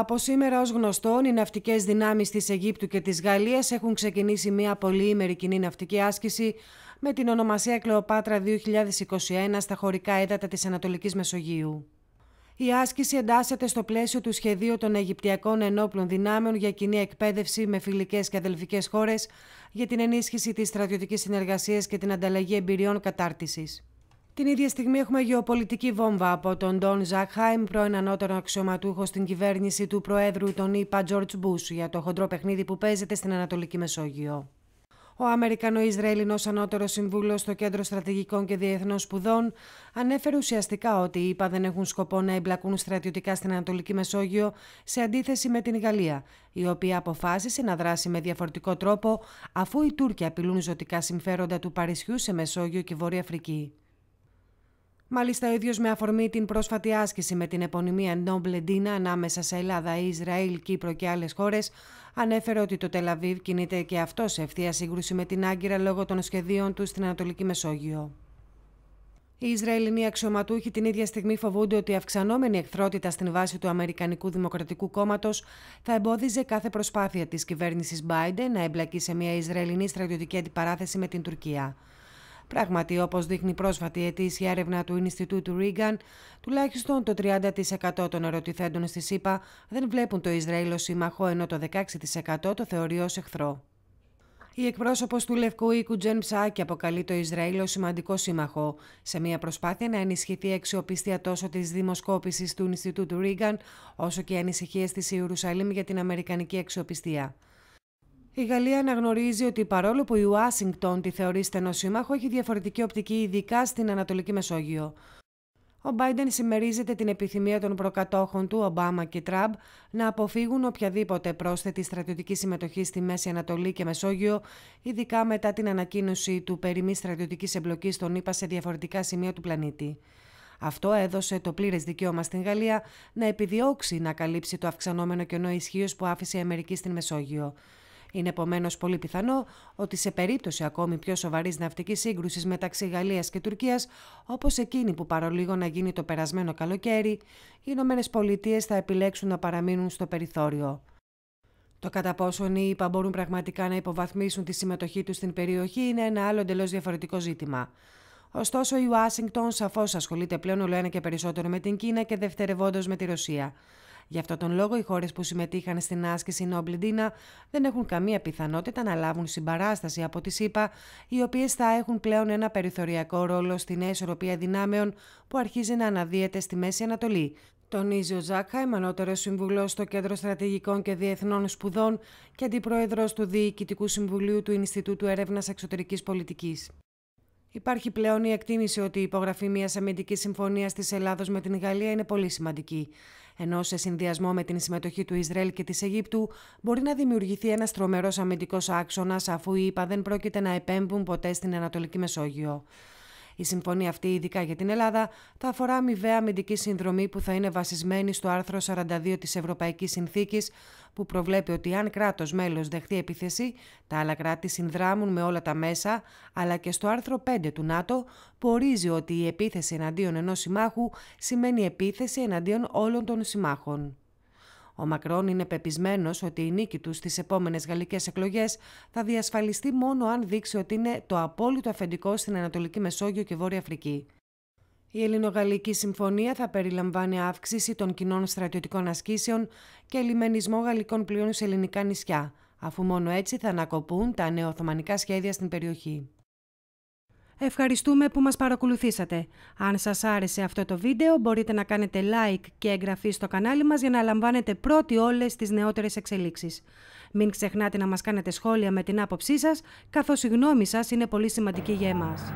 Από σήμερα, ως γνωστόν, οι ναυτικές δυνάμεις της Αιγύπτου και της Γαλλίας έχουν ξεκινήσει μια πολυήμερη κοινή ναυτική άσκηση με την ονομασία Κλεοπάτρα 2021 στα χωρικά έδατα της Ανατολικής Μεσογείου. Η άσκηση εντάσσεται στο πλαίσιο του σχεδίου των Αιγυπτιακών Ενόπλων Δυνάμεων για κοινή εκπαίδευση με φιλικές και αδελφικές χώρες για την ενίσχυση της στρατιωτικής συνεργασίας και την ανταλλαγή εμπειριών κατάρτισης. Την ίδια στιγμή έχουμε γεωπολιτική βόμβα από τον Ντόν Ζακχάιμ, πρώην ανώτερο αξιωματούχο στην κυβέρνηση του Προέδρου των ΗΠΑ Τζορτζ Μπούς για το χοντρό παιχνίδι που παίζεται στην Ανατολική Μεσόγειο. Ο Αμερικανο-Ισραηλινό Ανώτερος Συμβούλος στο Κέντρο Στρατηγικών και Διεθνών Σπουδών ανέφερε ουσιαστικά ότι οι ΗΠΑ δεν έχουν σκοπό να εμπλακούν στρατιωτικά στην Ανατολική Μεσόγειο σε αντίθεση με την Γαλλία, η οποία αποφάσισε να δράσει με διαφορετικό τρόπο αφού οι Τούρκοι απειλούν ζωτικά συμφέροντα του Παρισιού σε Μεσόγειο και Βόρεια Αφρική. Μάλιστα, ο ίδιος με αφορμή την πρόσφατη άσκηση με την επωνυμία Νόμπλε Ντίνα ανάμεσα σε Ελλάδα, Ισραήλ, Κύπρο και άλλες χώρες, ανέφερε ότι το Τελαβίβ κινείται και αυτό σε ευθεία σύγκρουση με την Άγκυρα λόγω των σχεδίων του στην Ανατολική Μεσόγειο. Οι Ισραηλινοί αξιωματούχοι την ίδια στιγμή φοβούνται ότι η αυξανόμενη εχθρότητα στην βάση του Αμερικανικού Δημοκρατικού Κόμματος θα εμπόδιζε κάθε προσπάθεια της κυβέρνησης Biden να εμπλακεί σε μια Ισραηλινή στρατιωτική αντιπαράθεση με την Τουρκία. Πράγματι, όπως δείχνει πρόσφατη ετήσια έρευνα του Ινστιτούτου Ρίγκαν, τουλάχιστον το 30% των ερωτηθέντων στη ΣΥΠΑ δεν βλέπουν το Ισραήλ ως σύμμαχο, ενώ το 16% το θεωρεί ως εχθρό. Η εκπρόσωπος του Λευκού οίκου Τζεν Ψάκη αποκαλεί το Ισραήλ ως σημαντικό σύμμαχο, σε μια προσπάθεια να ενισχυθεί η αξιοπιστία τόσο της δημοσκόπησης του Ινστιτούτου Ρίγκαν, όσο και οι ανησυχίες της Ιερουσαλήμ για την Αμερικανική αξιοπιστία. Η Γαλλία αναγνωρίζει ότι παρόλο που η Ουάσιγκτον τη θεωρεί στενό σύμμαχο, έχει διαφορετική οπτική, ειδικά στην Ανατολική Μεσόγειο. Ο Μπάιντεν συμμερίζεται την επιθυμία των προκατόχων του, Ομπάμα και Τραμπ, να αποφύγουν οποιαδήποτε πρόσθετη στρατιωτική συμμετοχή στη Μέση Ανατολή και Μεσόγειο, ειδικά μετά την ανακοίνωση του περί μη στρατιωτικής εμπλοκής των ΗΠΑ σε διαφορετικά σημεία του πλανήτη. Αυτό έδωσε το πλήρες δικαίωμα στην Γαλλία να επιδιώξει να καλύψει το αυξανόμενο κενό ισχύως που άφησε η Αμερική στην Μεσόγειο. Είναι επομένως πολύ πιθανό ότι σε περίπτωση ακόμη πιο σοβαρής ναυτικής σύγκρουσης μεταξύ Γαλλίας και Τουρκίας, όπως εκείνη που παρολίγο να γίνει το περασμένο καλοκαίρι, οι Ηνωμένες Πολιτείες θα επιλέξουν να παραμείνουν στο περιθώριο. Το κατά πόσον οι ΗΠΑ μπορούν πραγματικά να υποβαθμίσουν τη συμμετοχή τους στην περιοχή είναι ένα άλλο εντελώς διαφορετικό ζήτημα. Ωστόσο, η Ουάσιγκτον σαφώς ασχολείται πλέον ολοένα και περισσότερο με την Κίνα και δευτερευόντως με τη Ρωσία. Γι' αυτό τον λόγο οι χώρες που συμμετείχαν στην άσκηση Νόμπλιντίνα δεν έχουν καμία πιθανότητα να λάβουν συμπαράσταση από τη ΣΥΠΑ, οι οποίες θα έχουν πλέον ένα περιθωριακό ρόλο στην νέα ισορροπία δυνάμεων που αρχίζει να αναδύεται στη Μέση Ανατολή, Τονίζει ο Ζάκα, ανώτερος συμβουλό στο Κέντρο Στρατηγικών και Διεθνών Σπουδών και αντιπρόεδρος του Διοικητικού Συμβουλίου του Ινστιτούτου Έρευνας Εξωτερικής Πολιτικής. Υπάρχει πλέον η εκτίμηση ότι η υπογραφή μιας αμυντικής συμφωνίας της Ελλάδος με την Γαλλία είναι πολύ σημαντική ενώ σε συνδυασμό με την συμμετοχή του Ισραήλ και της Αιγύπτου μπορεί να δημιουργηθεί ένας τρομερός αμυντικός άξονας αφού οι ΗΠΑ δεν πρόκειται να επέμπουν ποτέ στην Ανατολική Μεσόγειο. Η συμφωνία αυτή, ειδικά για την Ελλάδα, θα αφορά αμοιβαία αμυντική συνδρομή που θα είναι βασισμένη στο άρθρο 42 της Ευρωπαϊκής Συνθήκης, που προβλέπει ότι αν κράτος μέλος δεχτεί επίθεση, τα άλλα κράτη συνδράμουν με όλα τα μέσα, αλλά και στο άρθρο 5 του ΝΑΤΟ που ορίζει ότι η επίθεση εναντίον ενός συμμάχου σημαίνει επίθεση εναντίον όλων των συμμάχων. Ο Μακρόν είναι πεπισμένος ότι η νίκη του στις επόμενες γαλλικές εκλογές θα διασφαλιστεί μόνο αν δείξει ότι είναι το απόλυτο αφεντικό στην Ανατολική Μεσόγειο και Βόρεια Αφρική. Η Ελληνογαλλική Συμφωνία θα περιλαμβάνει αύξηση των κοινών στρατιωτικών ασκήσεων και λιμενισμό γαλλικών πλοίων σε ελληνικά νησιά, αφού μόνο έτσι θα ανακοπούν τα νεοοθωμανικά σχέδια στην περιοχή. Ευχαριστούμε που μας παρακολουθήσατε. Αν σας άρεσε αυτό το βίντεο μπορείτε να κάνετε like και εγγραφή στο κανάλι μας για να λαμβάνετε πρώτοι όλες τις νεότερες εξελίξεις. Μην ξεχνάτε να μας κάνετε σχόλια με την άποψή σας, καθώς η γνώμη σας είναι πολύ σημαντική για εμάς.